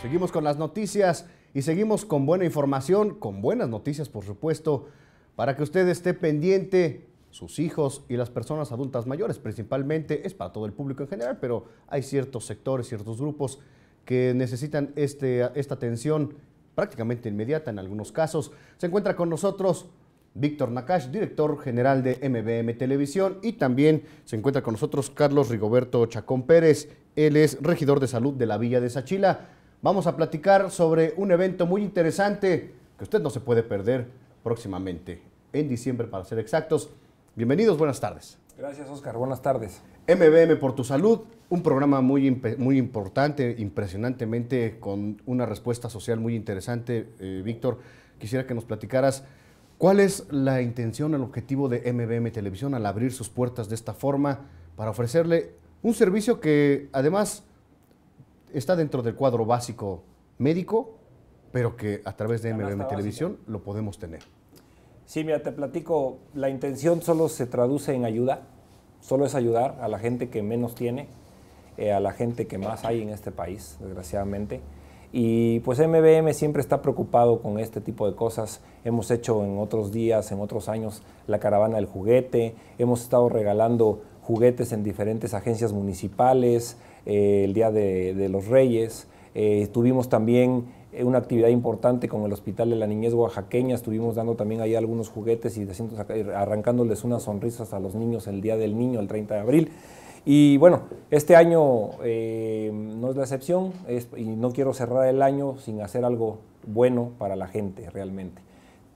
Seguimos con las noticias y seguimos con buena información, con buenas noticias por supuesto, para que usted esté pendiente, sus hijos y las personas adultas mayores principalmente, es para todo el público en general, pero hay ciertos sectores, ciertos grupos que necesitan este, esta atención prácticamente inmediata en algunos casos. Se encuentra con nosotros Víctor Nakash, director general de MBM Televisión, y también se encuentra con nosotros Carlos Rigoberto Chacón Pérez, él es regidor de salud de la Villa de Sachila vamos a platicar sobre un evento muy interesante que usted no se puede perder próximamente, en diciembre para ser exactos. Bienvenidos, buenas tardes. Gracias, Oscar. Buenas tardes. MBM por tu salud, un programa muy, muy importante, impresionantemente, con una respuesta social muy interesante. Eh, Víctor, quisiera que nos platicaras cuál es la intención, el objetivo de MBM Televisión al abrir sus puertas de esta forma para ofrecerle un servicio que además está dentro del cuadro básico médico, pero que a través de mvm Televisión lo podemos tener. Sí, mira, te platico, la intención solo se traduce en ayuda, solo es ayudar a la gente que menos tiene, eh, a la gente que más hay en este país, desgraciadamente. Y pues MBM siempre está preocupado con este tipo de cosas. Hemos hecho en otros días, en otros años, la caravana del juguete, hemos estado regalando juguetes en diferentes agencias municipales, eh, el Día de, los Reyes. Eh, tuvimos también eh, una actividad importante con el Hospital de la Niñez Oaxaqueña. Estuvimos dando también ahí algunos juguetes y arrancándoles unas sonrisas a los niños el Día del Niño, el 30 de abril. Y bueno, este año no es la excepción y no quiero cerrar el año sin hacer algo bueno para la gente realmente.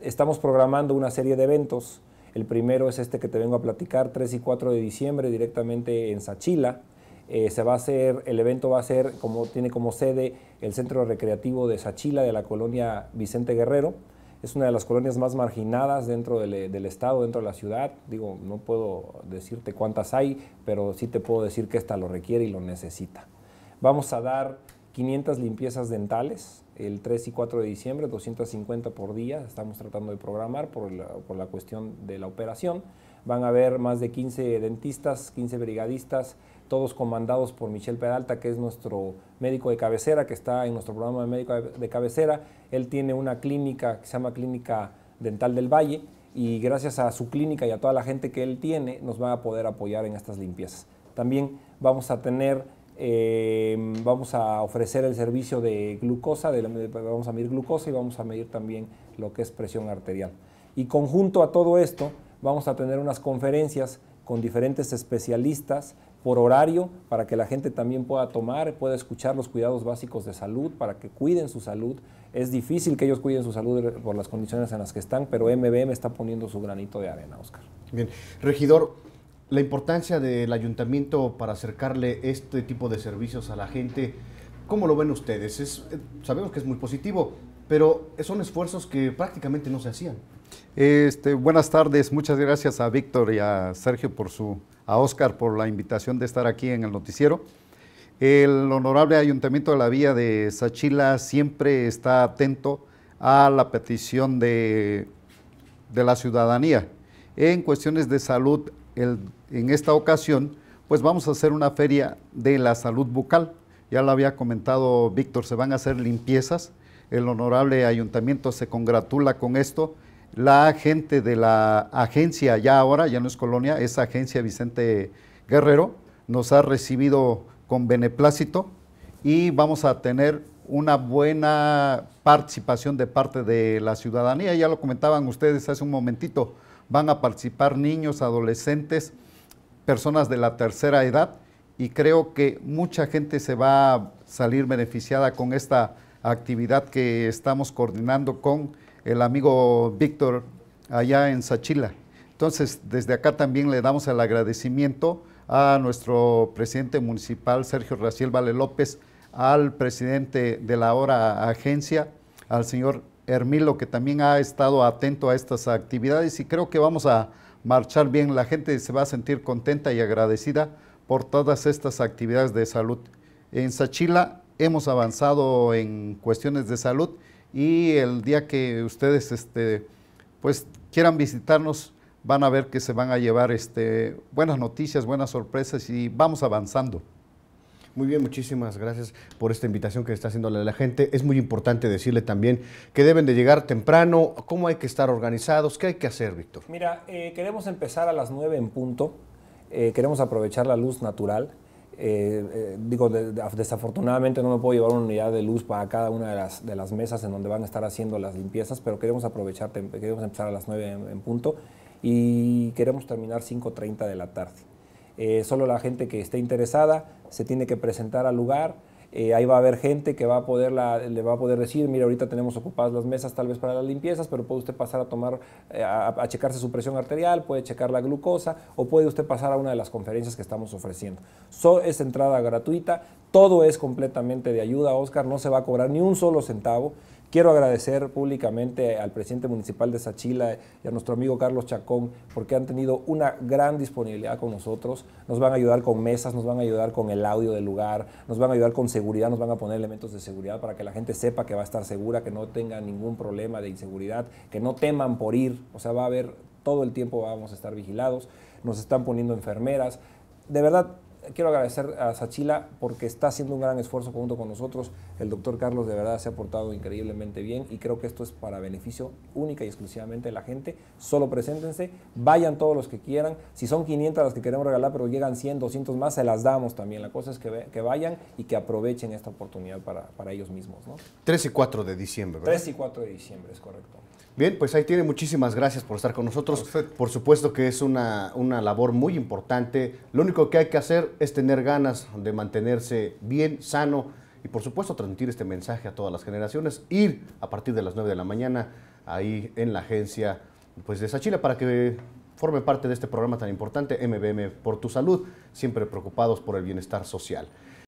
Estamos programando una serie de eventos. El primero es este que te vengo a platicar, 3 y 4 de diciembre, directamente en Sachila. Eh, se va a hacer, el evento va a ser, como, tiene como sede el Centro Recreativo de Sachila de la colonia Vicente Guerrero. Es una de las colonias más marginadas dentro eh, del, estado, dentro de la ciudad. Digo, no puedo decirte cuántas hay, pero sí te puedo decir que esta lo requiere y lo necesita. Vamos a dar 500 limpiezas dentales el 3 y 4 de diciembre, 250 por día. Estamos tratando de programar por por la cuestión de la operación. Van a haber más de 15 dentistas, 15 brigadistas, todos comandados por Michel Peralta, que es nuestro médico de cabecera, que está en nuestro programa de médico de cabecera. Él tiene una clínica que se llama Clínica Dental del Valle y gracias a su clínica y a toda la gente que él tiene, nos va a poder apoyar en estas limpiezas. También vamos a tener, eh, vamos a ofrecer el servicio de glucosa, de vamos a medir glucosa y vamos a medir también lo que es presión arterial. Y conjunto a todo esto, vamos a tener unas conferencias con diferentes especialistas por horario para que la gente también pueda tomar, pueda escuchar los cuidados básicos de salud, para que cuiden su salud. Es difícil que ellos cuiden su salud por las condiciones en las que están, pero MBM está poniendo su granito de arena, Oscar. Bien, regidor, la importancia del ayuntamiento para acercarle este tipo de servicios a la gente, ¿cómo lo ven ustedes? Eh, sabemos que es muy positivo, pero son esfuerzos que prácticamente no se hacían. Este, buenas tardes, muchas gracias a Víctor y a Sergio por su, a Oscar por la invitación de estar aquí en el noticiero. El honorable Ayuntamiento de la Vía de Sachila siempre está atento a la petición de, la ciudadanía. En cuestiones de salud, en esta ocasión, pues vamos a hacer una feria de la salud bucal. Ya lo había comentado Víctor, se van a hacer limpiezas el honorable ayuntamiento se congratula con esto. La gente de la agencia, ya ahora, ya no es colonia, es agencia Vicente Guerrero, nos ha recibido con beneplácito y vamos a tener una buena participación de parte de la ciudadanía. Ya lo comentaban ustedes hace un momentito, van a participar niños, adolescentes, personas de la tercera edad y creo que mucha gente se va a salir beneficiada con esta actividad que estamos coordinando con el amigo Víctor allá en Sachila. Entonces, desde acá también le damos el agradecimiento a nuestro presidente municipal, Sergio Raciel Vale López, al presidente de la hora agencia, al señor Hermilo, que también ha estado atento a estas actividades y creo que vamos a marchar bien. La gente se va a sentir contenta y agradecida por todas estas actividades de salud. En Sachila hemos avanzado en cuestiones de salud y el día que ustedes este, pues, quieran visitarnos van a ver que se van a llevar este, buenas noticias, buenas sorpresas y vamos avanzando. Muy bien, muchísimas gracias por esta invitación que está haciendo la gente. Es muy importante decirle también que deben de llegar temprano, cómo hay que estar organizados, qué hay que hacer, Víctor. Mira, eh, queremos empezar a las 9 en punto, eh, queremos aprovechar la luz natural. Eh, eh, digo, desafortunadamente no me puedo llevar una unidad de luz para cada una de las, mesas en donde van a estar haciendo las limpiezas, pero queremos aprovechar, queremos empezar a las 9 en, punto y queremos terminar 5.30 de la tarde. Eh, solo la gente que esté interesada se tiene que presentar al lugar, eh, ahí va a haber gente que va a poder le va a poder decir, mira, ahorita tenemos ocupadas las mesas tal vez para las limpiezas, pero puede usted pasar a tomar, eh, a, checarse su presión arterial, puede checar la glucosa o puede usted pasar a una de las conferencias que estamos ofreciendo. es entrada gratuita, todo es completamente de ayuda, Oscar, no se va a cobrar ni un solo centavo. Quiero agradecer públicamente al presidente municipal de Sachila y a nuestro amigo Carlos Chacón porque han tenido una gran disponibilidad con nosotros. Nos van a ayudar con mesas, nos van a ayudar con el audio del lugar, nos van a ayudar con seguridad, nos van a poner elementos de seguridad para que la gente sepa que va a estar segura, que no tenga ningún problema de inseguridad, que no teman por ir. O sea, va a haber todo el tiempo vamos a estar vigilados. Nos están poniendo enfermeras. De verdad, quiero agradecer a Sachila porque está haciendo un gran esfuerzo junto con nosotros. El doctor Carlos de verdad se ha portado increíblemente bien y creo que esto es para beneficio única y exclusivamente de la gente. Solo preséntense, vayan todos los que quieran. Si son 500 las que queremos regalar, pero llegan 100, 200 más, se las damos también. La cosa es que, vayan y que aprovechen esta oportunidad para, para ellos mismos. ¿no? 3 y 4 de diciembre, ¿verdad? 3 y 4 de diciembre, es correcto. Bien, pues ahí tiene. Muchísimas gracias por estar con nosotros. Por supuesto que es una, labor muy importante. Lo único que hay que hacer es tener ganas de mantenerse bien, sano y por supuesto transmitir este mensaje a todas las generaciones. Ir a partir de las 9 de la mañana ahí en la agencia pues, de Sachila para que forme parte de este programa tan importante, MBM por tu salud, siempre preocupados por el bienestar social.